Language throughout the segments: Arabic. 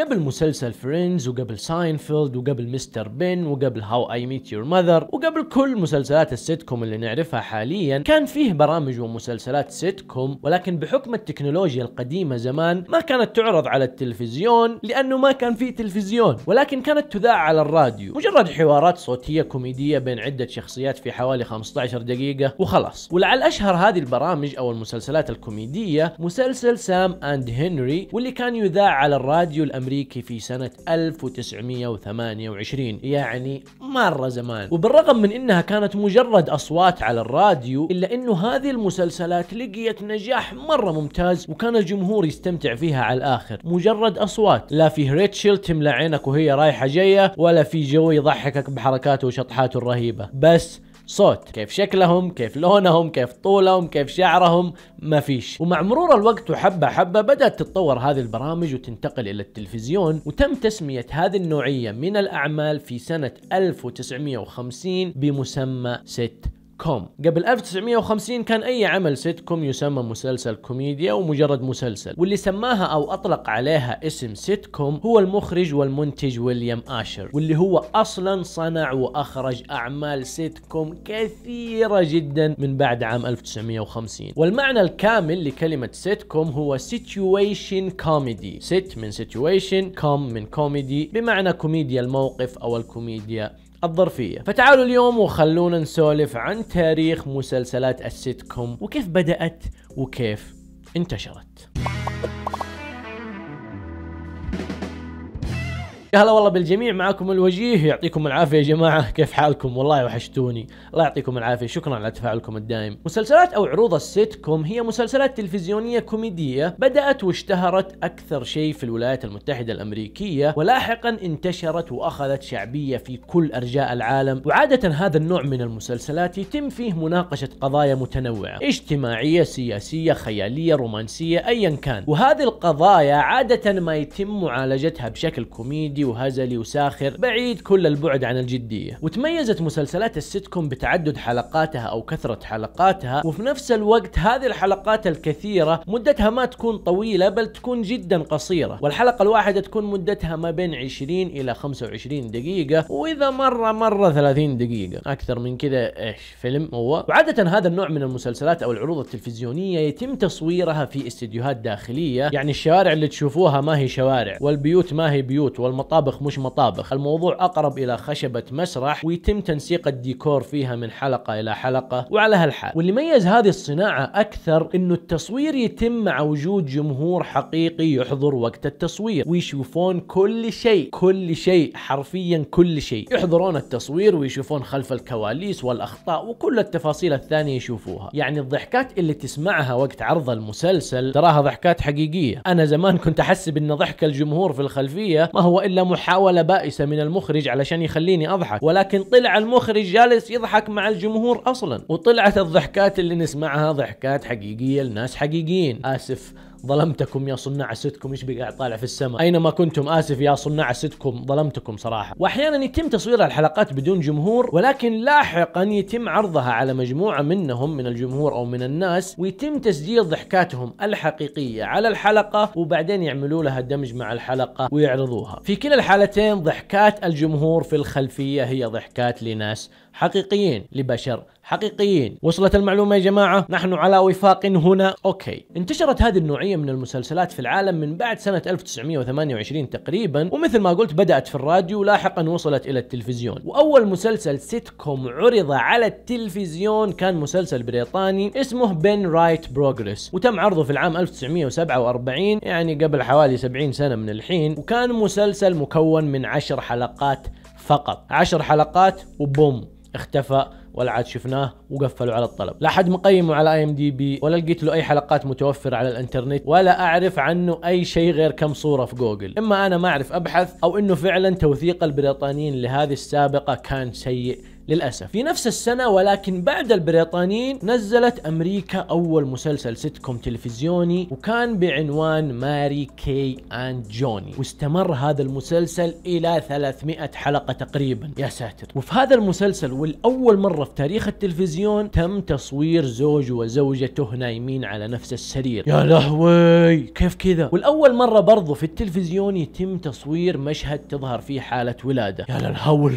قبل مسلسل فريندز وقبل ساينفيلد وقبل مستر بن وقبل هاو اي ميت يور ماذر وقبل كل مسلسلات السيت كوم اللي نعرفها حاليا كان فيه برامج ومسلسلات سيت كوم ولكن بحكم التكنولوجيا القديمه زمان ما كانت تعرض على التلفزيون لانه ما كان فيه تلفزيون ولكن كانت تذاع على الراديو مجرد حوارات صوتيه كوميديه بين عده شخصيات في حوالي 15 دقيقه وخلاص ولعل اشهر هذه البرامج او المسلسلات الكوميديه مسلسل سام اند هنري واللي كان يذاع على الراديو الأمريكي في سنة 1928 يعني مرة زمان وبالرغم من أنها كانت مجرد أصوات على الراديو إلا أنه هذه المسلسلات لقيت نجاح مرة ممتاز وكان الجمهور يستمتع فيها على الآخر مجرد أصوات لا في ريتشل تملى عينك وهي رايحة جاية ولا في جو يضحكك بحركاته وشطحاته الرهيبة بس صوت كيف شكلهم كيف لونهم كيف طولهم كيف شعرهم ما فيش ومع مرور الوقت وحبة حبة بدأت تتطور هذه البرامج وتنتقل إلى التلفزيون وتم تسمية هذه النوعية من الأعمال في سنة 1950 بمسمى ست كوم قبل 1950 كان أي عمل سيت كوم يسمى مسلسل كوميديا ومجرد مسلسل واللي سماها أو أطلق عليها اسم سيت كوم هو المخرج والمنتج ويليام آشر واللي هو أصلا صنع وأخرج أعمال سيت كوم كثيرة جدا من بعد عام 1950 والمعنى الكامل لكلمة سيت كوم هو سيتويشن كوميدي سيت من سيتويشن كوم من كوميدي بمعنى كوميديا الموقف أو الكوميديا الظرفية فتعالوا اليوم وخلونا نسولف عن تاريخ مسلسلات كوم وكيف بدأت وكيف انتشرت يا هلا والله بالجميع معاكم الوجيه يعطيكم العافيه يا جماعه كيف حالكم والله وحشتوني الله يعطيكم العافيه شكرا على تفاعلكم الدائم مسلسلات او عروض السيت كوم هي مسلسلات تلفزيونيه كوميديه بدات واشتهرت اكثر شيء في الولايات المتحده الامريكيه ولاحقا انتشرت واخذت شعبيه في كل ارجاء العالم وعاده هذا النوع من المسلسلات يتم فيه مناقشه قضايا متنوعه اجتماعيه سياسيه خياليه رومانسيه ايا كان وهذه القضايا عاده ما يتم معالجتها بشكل كوميدي كوميدي وهزلي وساخر بعيد كل البعد عن الجدية وتميزت مسلسلات السيتكوم بتعدد حلقاتها أو كثرة حلقاتها وفي نفس الوقت هذه الحلقات الكثيرة مدتها ما تكون طويلة بل تكون جدا قصيرة والحلقة الواحدة تكون مدتها ما بين 20 إلى 25 دقيقة وإذا مرة مرة 30 دقيقة أكثر من كذا إيش فيلم هو وعادة هذا النوع من المسلسلات أو العروض التلفزيونية يتم تصويرها في استديوهات داخلية يعني الشوارع اللي تشوفوها ما هي شوارع والبيوت ما هي بيوت والمطار مطابخ مش مطابخ الموضوع أقرب إلى خشبة مسرح ويتم تنسيق الديكور فيها من حلقة إلى حلقة وعلى هالحال واللي ميز هذه الصناعة أكثر أنه التصوير يتم مع وجود جمهور حقيقي يحضر وقت التصوير ويشوفون كل شيء كل شيء حرفيا كل شيء يحضرون التصوير ويشوفون خلف الكواليس والأخطاء وكل التفاصيل الثانية يشوفوها يعني الضحكات اللي تسمعها وقت عرض المسلسل تراها ضحكات حقيقية أنا زمان كنت أحسب أن ضحك الجمهور في الخلفية ما هو إلا محاولة بائسة من المخرج علشان يخليني أضحك ولكن طلع المخرج جالس يضحك مع الجمهور أصلا وطلعت الضحكات اللي نسمعها ضحكات حقيقية لناس حقيقيين آسف ظلمتكم يا صناع ستكم ايش بقى طالع في السماء اينما كنتم اسف يا صناع ستكم ظلمتكم صراحه واحيانا يتم تصوير الحلقات بدون جمهور ولكن لاحقا يتم عرضها على مجموعه منهم من الجمهور او من الناس ويتم تسجيل ضحكاتهم الحقيقيه على الحلقه وبعدين يعملوا لها دمج مع الحلقه ويعرضوها في كلا الحالتين ضحكات الجمهور في الخلفيه هي ضحكات لناس حقيقيين لبشر حقيقيين وصلت المعلومة يا جماعة نحن على وفاق هنا أوكي انتشرت هذه النوعية من المسلسلات في العالم من بعد سنة 1928 تقريبا ومثل ما قلت بدأت في الراديو لاحقا وصلت إلى التلفزيون وأول مسلسل سيت كوم عرض على التلفزيون كان مسلسل بريطاني اسمه بن رايت بروجرس وتم عرضه في العام 1947 يعني قبل حوالي 70 سنة من الحين وكان مسلسل مكون من 10 حلقات فقط 10 حلقات وبوم اختفى ولا عاد شفناه وقفلوا على الطلب لا حد مقيمه على اي ام دي بي ولا لقيت له اي حلقات متوفره على الانترنت ولا اعرف عنه اي شيء غير كم صوره في جوجل اما انا ما اعرف ابحث او انه فعلا توثيق البريطانيين لهذه السابقه كان سيء للأسف في نفس السنة ولكن بعد البريطانيين نزلت أمريكا أول مسلسل ستكم تلفزيوني وكان بعنوان ماري كي أند جوني واستمر هذا المسلسل إلى 300 حلقة تقريبا يا ساتر وفي هذا المسلسل والأول مرة في تاريخ التلفزيون تم تصوير زوج وزوجته نايمين على نفس السرير يا لهوي كيف كذا والأول مرة برضو في التلفزيون يتم تصوير مشهد تظهر فيه حالة ولادة يا للهول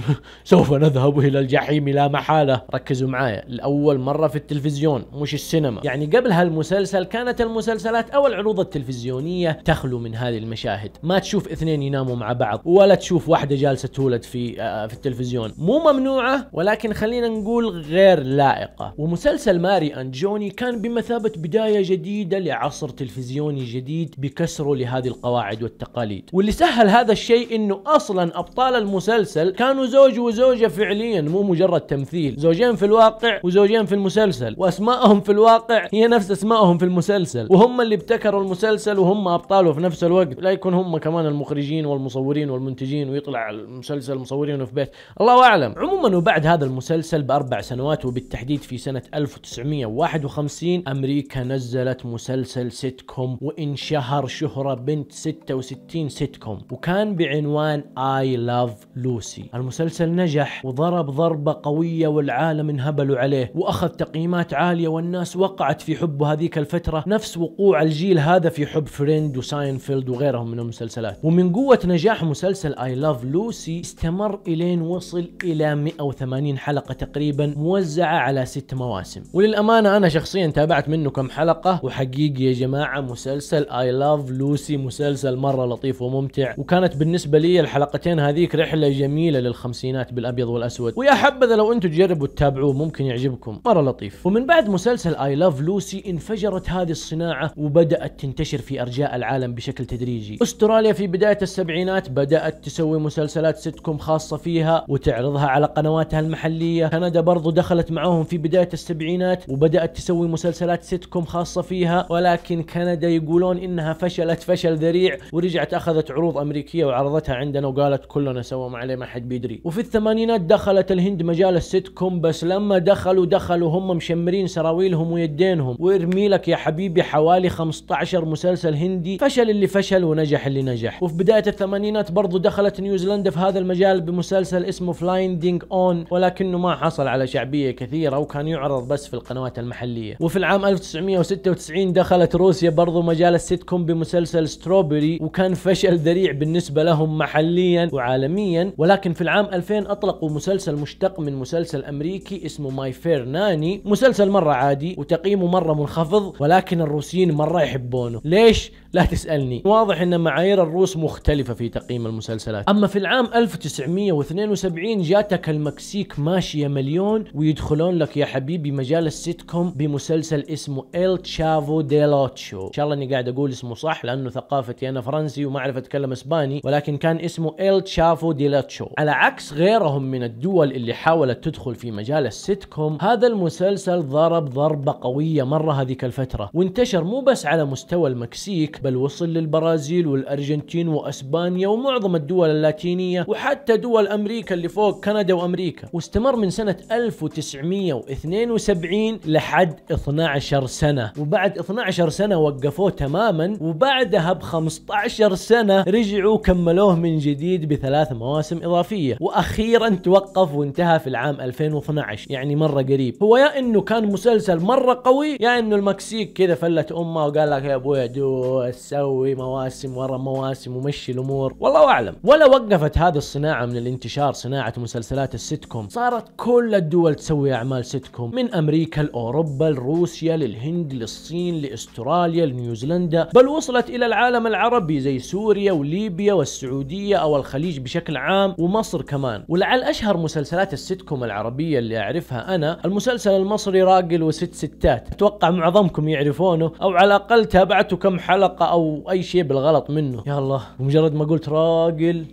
سوف نذهب إلى الجحيم جحيمي لا محالة ركزوا معايا لأول مرة في التلفزيون مش السينما يعني قبل هالمسلسل كانت المسلسلات أو العروض التلفزيونية تخلو من هذه المشاهد ما تشوف اثنين يناموا مع بعض ولا تشوف واحدة جالسة تولد في آه في التلفزيون مو ممنوعة ولكن خلينا نقول غير لائقة ومسلسل ماري أند جوني كان بمثابة بداية جديدة لعصر تلفزيوني جديد بكسره لهذه القواعد والتقاليد واللي سهل هذا الشيء انه اصلا ابطال المسلسل كانوا زوج وزوجة فعليا مو مجرد تمثيل زوجين في الواقع وزوجين في المسلسل واسمائهم في الواقع هي نفس اسمائهم في المسلسل وهم اللي ابتكروا المسلسل وهم ابطاله في نفس الوقت لا يكون هم كمان المخرجين والمصورين والمنتجين ويطلع المسلسل مصورينه في بيت الله اعلم عموما وبعد هذا المسلسل باربع سنوات وبالتحديد في سنه 1951 امريكا نزلت مسلسل سيت كوم وانشهر شهره بنت 66 سيت كوم وكان بعنوان اي لاف لوسي المسلسل نجح وضرب ضرب ضربة قوية والعالم انهبلوا عليه وأخذ تقييمات عالية والناس وقعت في حبه هذيك الفترة نفس وقوع الجيل هذا في حب فريند وساينفيلد وغيرهم من المسلسلات ومن قوة نجاح مسلسل اي لاف لوسي استمر الين وصل الى 180 حلقة تقريبا موزعة على ست مواسم وللأمانة أنا شخصيا تابعت منه كم حلقة وحقيقي يا جماعة مسلسل اي لاف لوسي مسلسل مرة لطيف وممتع وكانت بالنسبة لي الحلقتين هذيك رحلة جميلة للخمسينات بالأبيض والأسود ويا حبذا لو انتم تجربوا تتابعوه ممكن يعجبكم مرة لطيف ومن بعد مسلسل اي لاف لوسي انفجرت هذه الصناعة وبدأت تنتشر في ارجاء العالم بشكل تدريجي استراليا في بداية السبعينات بدأت تسوي مسلسلات كوم خاصة فيها وتعرضها على قنواتها المحلية كندا برضو دخلت معاهم في بداية السبعينات وبدأت تسوي مسلسلات كوم خاصة فيها ولكن كندا يقولون انها فشلت فشل ذريع ورجعت اخذت عروض امريكية وعرضتها عندنا وقالت كلنا سوا ما عليه ما حد بيدري وفي الثمانينات دخلت الهند هند مجال السيت كوم بس لما دخلوا دخلوا هم مشمرين سراويلهم ويدينهم وارمي لك يا حبيبي حوالي 15 مسلسل هندي فشل اللي فشل ونجح اللي نجح وفي بداية الثمانينات برضو دخلت نيوزيلندا في هذا المجال بمسلسل اسمه فلايندينج اون ولكنه ما حصل على شعبية كثيرة وكان يعرض بس في القنوات المحلية وفي العام 1996 دخلت روسيا برضو مجال السيت كوم بمسلسل ستروبري وكان فشل ذريع بالنسبة لهم محليا وعالميا ولكن في العام 2000 اطلقوا مسلسل مشترك مشتق من مسلسل امريكي اسمه ماي فير ناني مسلسل مره عادي وتقييمه مره منخفض ولكن الروسيين مره يحبونه ليش لا تسالني واضح ان معايير الروس مختلفه في تقييم المسلسلات اما في العام 1972 جاتك المكسيك ماشيه مليون ويدخلون لك يا حبيبي مجال السيت كوم بمسلسل اسمه ال تشافو دي لوتشو ان شاء الله اني قاعد اقول اسمه صح لانه ثقافتي انا فرنسي وما اعرف اتكلم اسباني ولكن كان اسمه ال تشافو دي لوتشو على عكس غيرهم من الدول اللي حاولت تدخل في مجال السيت كوم هذا المسلسل ضرب ضربة قوية مرة هذيك الفترة وانتشر مو بس على مستوى المكسيك بل وصل للبرازيل والأرجنتين وأسبانيا ومعظم الدول اللاتينية وحتى دول أمريكا اللي فوق كندا وأمريكا واستمر من سنة 1972 لحد 12 سنة وبعد 12 سنة وقفوه تماما وبعدها ب 15 سنة رجعوا كملوه من جديد بثلاث مواسم إضافية وأخيرا توقف وانتهى انتهى في العام 2012 يعني مرة قريب هو يا انه كان مسلسل مرة قوي يا انه المكسيك كذا فلت امه وقال لك يا ابوي دوس سوي مواسم ورا مواسم ومشي الامور والله اعلم ولا وقفت هذه الصناعة من الانتشار صناعة مسلسلات كوم صارت كل الدول تسوي اعمال كوم من امريكا لاوروبا لروسيا للهند للصين لاستراليا لنيوزيلندا بل وصلت الى العالم العربي زي سوريا وليبيا والسعودية او الخليج بشكل عام ومصر كمان ولعل اشهر مسلسلات كوم العربية اللي أعرفها أنا المسلسل المصري راجل وست ستات أتوقع معظمكم يعرفونه أو على الأقل تابعته كم حلقة أو أي شيء بالغلط منه يا الله بمجرد ما قلت راجل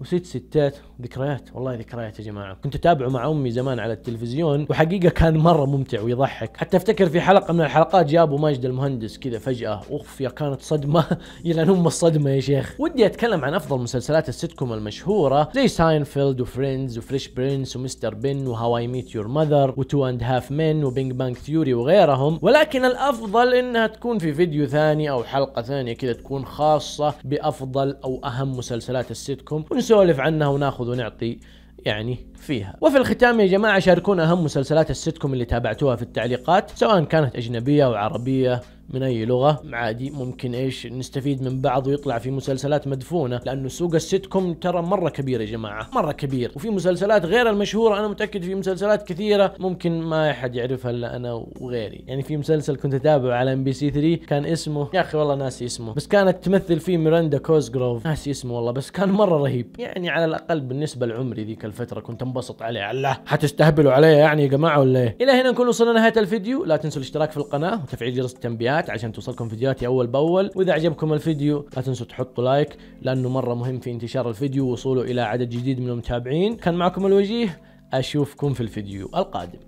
وست ستات ذكريات والله ذكريات يا جماعه كنت اتابعه مع امي زمان على التلفزيون وحقيقه كان مره ممتع ويضحك حتى افتكر في حلقه من الحلقات جابوا ماجد المهندس كذا فجاه اوف يا كانت صدمه يا ام الصدمه يا شيخ ودي اتكلم عن افضل مسلسلات كوم المشهوره زي ساينفيلد وفريندز وفريش برنس ومستر بن وهاواي ميت يور ماذر وتو اند هاف مين وبينج بانك ثيوري وغيرهم ولكن الافضل انها تكون في فيديو ثاني او حلقه ثانيه كذا تكون خاصه بافضل او اهم مسلسلات كوم نسولف عنها وناخذ ونعطي يعني فيها وفي الختام يا جماعة شاركونا أهم مسلسلات الستكم اللي تابعتوها في التعليقات سواء كانت أجنبية أو عربية من اي لغه عادي ممكن ايش نستفيد من بعض ويطلع في مسلسلات مدفونه لانه سوق الستكم ترى مره كبير يا جماعه مره كبير وفي مسلسلات غير المشهوره انا متاكد في مسلسلات كثيره ممكن ما احد يعرفها الا انا وغيري يعني في مسلسل كنت اتابعه على ام بي سي 3 كان اسمه يا اخي والله ناسي اسمه بس كانت تمثل فيه ميراندا كوزجروف ناسي اسمه والله بس كان مره رهيب يعني على الاقل بالنسبه لعمري ذيك الفتره كنت تنبسط عليه الله حتستهبلوا علي يعني يا جماعه ولا ايه الى هنا نكون وصلنا نهايه الفيديو لا تنسوا الاشتراك في القناه وتفعيل جرس التنبيهات عشان توصلكم فيديوهاتي اول باول واذا عجبكم الفيديو لا تنسوا تحطوا لايك لانه مره مهم في انتشار الفيديو ووصوله الى عدد جديد من المتابعين كان معكم الوجيه اشوفكم في الفيديو القادم